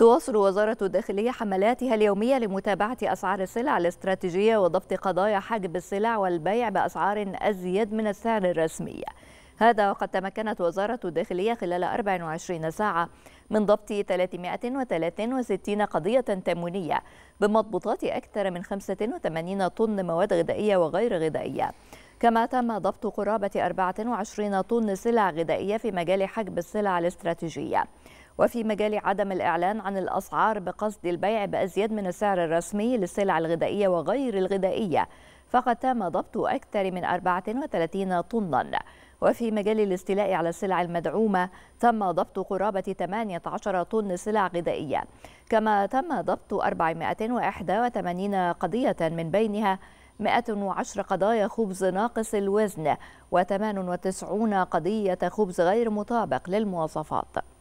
تواصل وزارة الداخلية حملاتها اليومية لمتابعة أسعار السلع الاستراتيجية وضبط قضايا حجب السلع والبيع بأسعار أزيد من السعر الرسمي هذا وقد تمكنت وزارة الداخلية خلال 24 ساعة من ضبط 363 قضية تموينية بمضبوطات أكثر من 85 طن مواد غذائية وغير غذائية كما تم ضبط قرابة 24 طن سلع غذائية في مجال حجب السلع الاستراتيجية وفي مجال عدم الإعلان عن الأسعار بقصد البيع بأزيد من السعر الرسمي للسلع الغذائية وغير الغذائية فقد تم ضبط أكثر من 34 طناً وفي مجال الاستيلاء على السلع المدعومة تم ضبط قرابة 18 طن سلع غذائية كما تم ضبط 481 قضية من بينها 110 قضايا خبز ناقص الوزن و98 قضية خبز غير مطابق للمواصفات